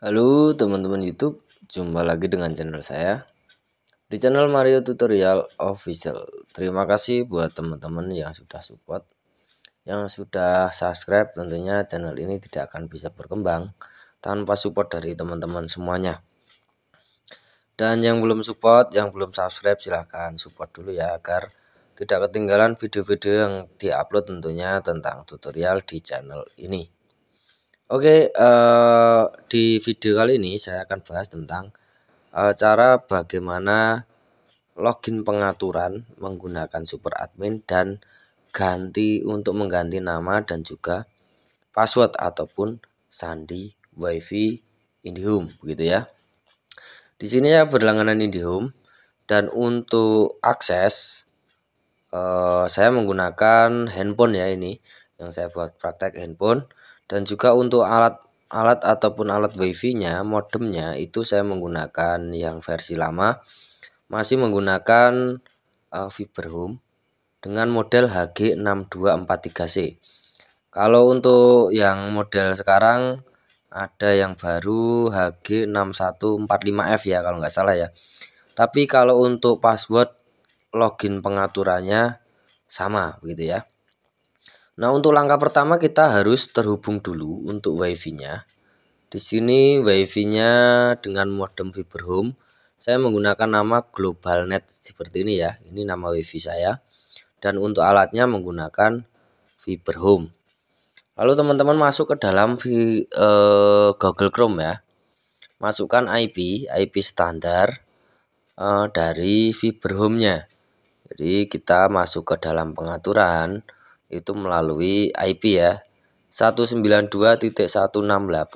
Halo teman-teman YouTube, jumpa lagi dengan channel saya di channel Mario Tutorial Official. Terima kasih buat teman-teman yang sudah support, yang sudah subscribe. Tentunya channel ini tidak akan bisa berkembang tanpa support dari teman-teman semuanya. Dan yang belum support, yang belum subscribe silahkan support dulu ya agar tidak ketinggalan video-video yang diupload tentunya tentang tutorial di channel ini. Oke, uh, di video kali ini saya akan bahas tentang uh, cara bagaimana login pengaturan menggunakan super admin dan ganti untuk mengganti nama dan juga password ataupun sandi wifi IndiHome begitu ya. Di sini ya berlangganan IndiHome dan untuk akses uh, saya menggunakan handphone ya ini yang saya buat praktek handphone dan juga untuk alat alat ataupun alat wifi-nya modemnya itu saya menggunakan yang versi lama masih menggunakan uh, fiber home dengan model HG6243C kalau untuk yang model sekarang ada yang baru HG6145F ya kalau nggak salah ya tapi kalau untuk password login pengaturannya sama begitu ya Nah, untuk langkah pertama kita harus terhubung dulu untuk WiFi-nya. Di sini WiFi-nya dengan modem fiber home. Saya menggunakan nama GlobalNet seperti ini ya. Ini nama WiFi saya. Dan untuk alatnya menggunakan fiber home. Lalu teman-teman masuk ke dalam v, e, eh, Google Chrome ya. Masukkan IP, IP standar e, dari fiber home-nya. Jadi kita masuk ke dalam pengaturan itu melalui IP ya 192.168.1.1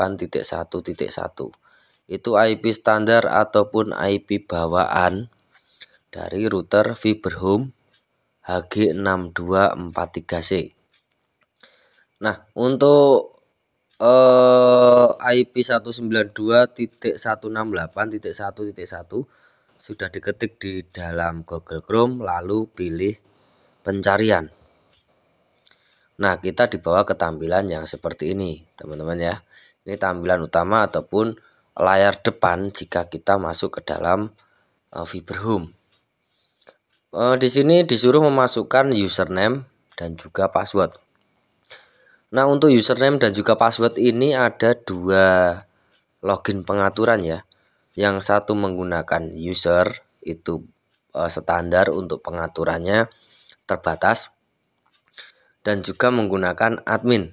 itu IP standar ataupun IP bawaan dari router fiberhome HG6243C nah untuk eh, IP 192.168.1.1 sudah diketik di dalam Google Chrome lalu pilih pencarian Nah, kita dibawa ke tampilan yang seperti ini, teman-teman ya. Ini tampilan utama ataupun layar depan jika kita masuk ke dalam uh, Fiber Home. Uh, di sini disuruh memasukkan username dan juga password. Nah, untuk username dan juga password ini ada dua login pengaturan ya. Yang satu menggunakan user itu uh, standar untuk pengaturannya terbatas dan juga menggunakan admin.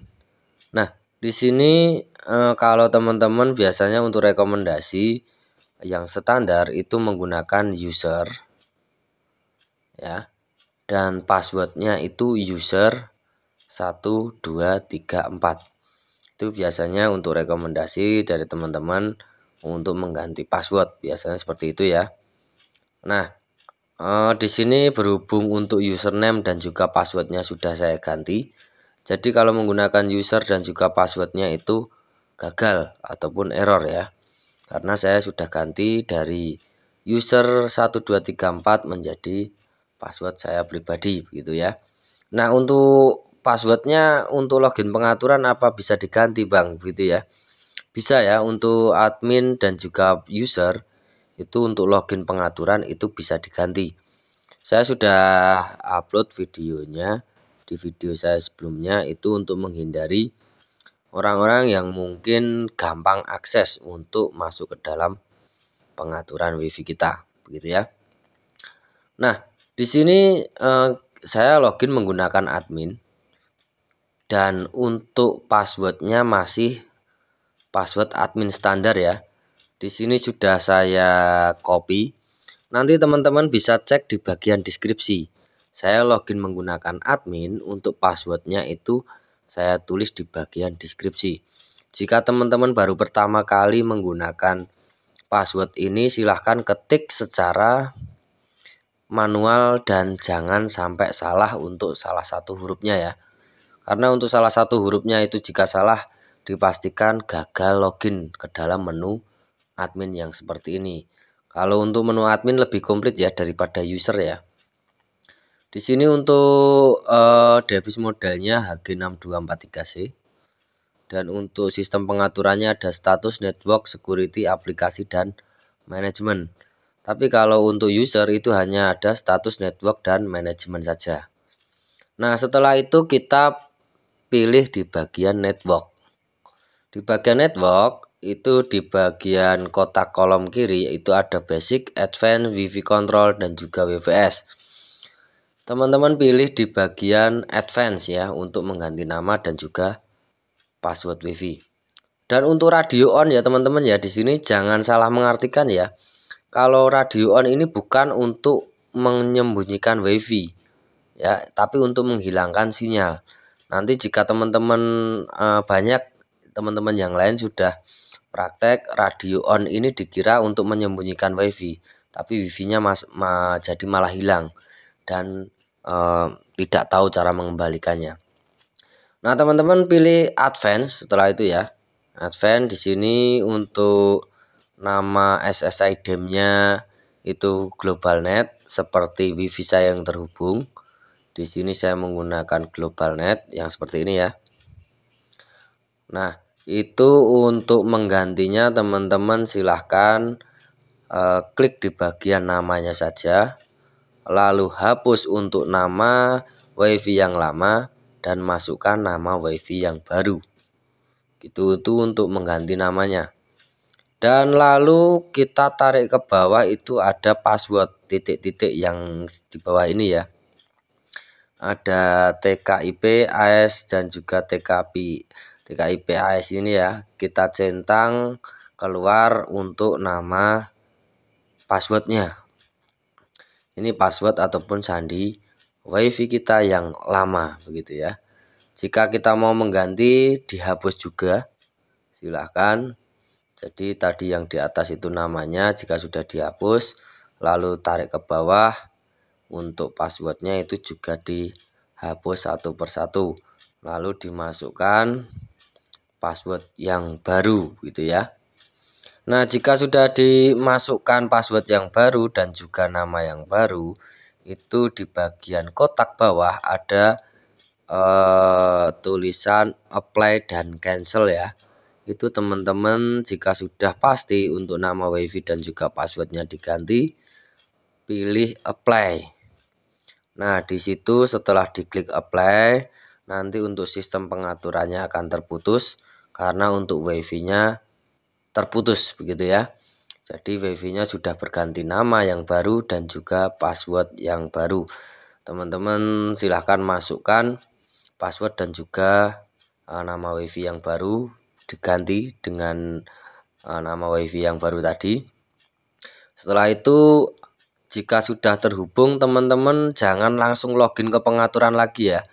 Nah, di sini eh, kalau teman-teman biasanya untuk rekomendasi yang standar itu menggunakan user ya. Dan passwordnya itu user 1234. Itu biasanya untuk rekomendasi dari teman-teman untuk mengganti password, biasanya seperti itu ya. Nah, uh, di sini berhubung untuk username dan juga passwordnya sudah saya ganti jadi kalau menggunakan user dan juga passwordnya itu gagal ataupun error ya karena saya sudah ganti dari user 1234 menjadi password saya pribadi begitu ya Nah untuk passwordnya untuk login pengaturan apa bisa diganti bang gitu ya bisa ya untuk admin dan juga user itu untuk login pengaturan itu bisa diganti saya sudah upload videonya di video saya sebelumnya itu untuk menghindari orang-orang yang mungkin gampang akses untuk masuk ke dalam pengaturan wifi kita begitu ya nah di sini eh, saya login menggunakan admin dan untuk passwordnya masih password admin standar ya di sini sudah saya copy. Nanti teman-teman bisa cek di bagian deskripsi. Saya login menggunakan admin untuk passwordnya itu saya tulis di bagian deskripsi. Jika teman-teman baru pertama kali menggunakan password ini silahkan ketik secara manual dan jangan sampai salah untuk salah satu hurufnya ya. Karena untuk salah satu hurufnya itu jika salah dipastikan gagal login ke dalam menu admin yang seperti ini. Kalau untuk menu admin lebih komplit ya daripada user ya. Di sini untuk uh, eh, device modelnya HG6243C dan untuk sistem pengaturannya ada status, network, security, aplikasi dan manajemen. Tapi kalau untuk user itu hanya ada status, network dan manajemen saja. Nah, setelah itu kita pilih di bagian network. Di bagian network itu di bagian kotak kolom kiri itu ada basic, advanced, wifi control dan juga wvs teman-teman pilih di bagian advance ya untuk mengganti nama dan juga password wifi dan untuk radio on ya teman-teman ya di sini jangan salah mengartikan ya kalau radio on ini bukan untuk menyembunyikan wifi ya tapi untuk menghilangkan sinyal nanti jika teman-teman eh, banyak teman-teman yang lain sudah Praktek radio on ini dikira untuk menyembunyikan wifi, tapi wifi-nya mas, ma, jadi malah hilang dan e, tidak tahu cara mengembalikannya. Nah teman-teman pilih advance setelah itu ya. Advance di sini untuk nama SSID e nya itu GlobalNet seperti wifi saya yang terhubung. Di sini saya menggunakan GlobalNet yang seperti ini ya. Nah, itu untuk menggantinya teman-teman silahkan e, klik di bagian namanya saja lalu hapus untuk nama wifi yang lama dan masukkan nama wifi yang baru gitu itu untuk mengganti namanya dan lalu kita tarik ke bawah itu ada password titik-titik yang di bawah ini ya ada TKIP, AS dan juga TKP PKIPAS ini ya kita centang keluar untuk nama passwordnya ini password ataupun sandi wifi kita yang lama begitu ya jika kita mau mengganti dihapus juga silahkan jadi tadi yang di atas itu namanya jika sudah dihapus lalu tarik ke bawah untuk passwordnya itu juga dihapus satu persatu lalu dimasukkan password yang baru gitu ya. Nah, jika sudah dimasukkan password yang baru dan juga nama yang baru, itu di bagian kotak bawah ada eh, tulisan apply dan cancel ya. Itu teman-teman jika sudah pasti untuk nama wifi dan juga passwordnya diganti, pilih apply. Nah, disitu setelah diklik apply, nanti untuk sistem pengaturannya akan terputus karena untuk wifi-nya terputus begitu ya. Jadi wifi-nya sudah berganti nama yang baru dan juga password yang baru. Teman-teman silahkan masukkan password dan juga uh, nama wifi yang baru diganti dengan uh, nama wifi yang baru tadi. Setelah itu jika sudah terhubung teman-teman jangan langsung login ke pengaturan lagi ya.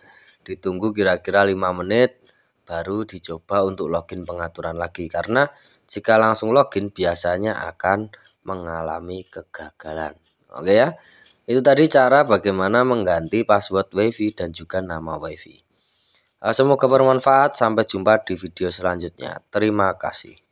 Ditunggu kira-kira 5 menit baru dicoba untuk login pengaturan lagi karena jika langsung login biasanya akan mengalami kegagalan oke ya itu tadi cara bagaimana mengganti password wifi dan juga nama wifi eh, semoga bermanfaat sampai jumpa di video selanjutnya terima kasih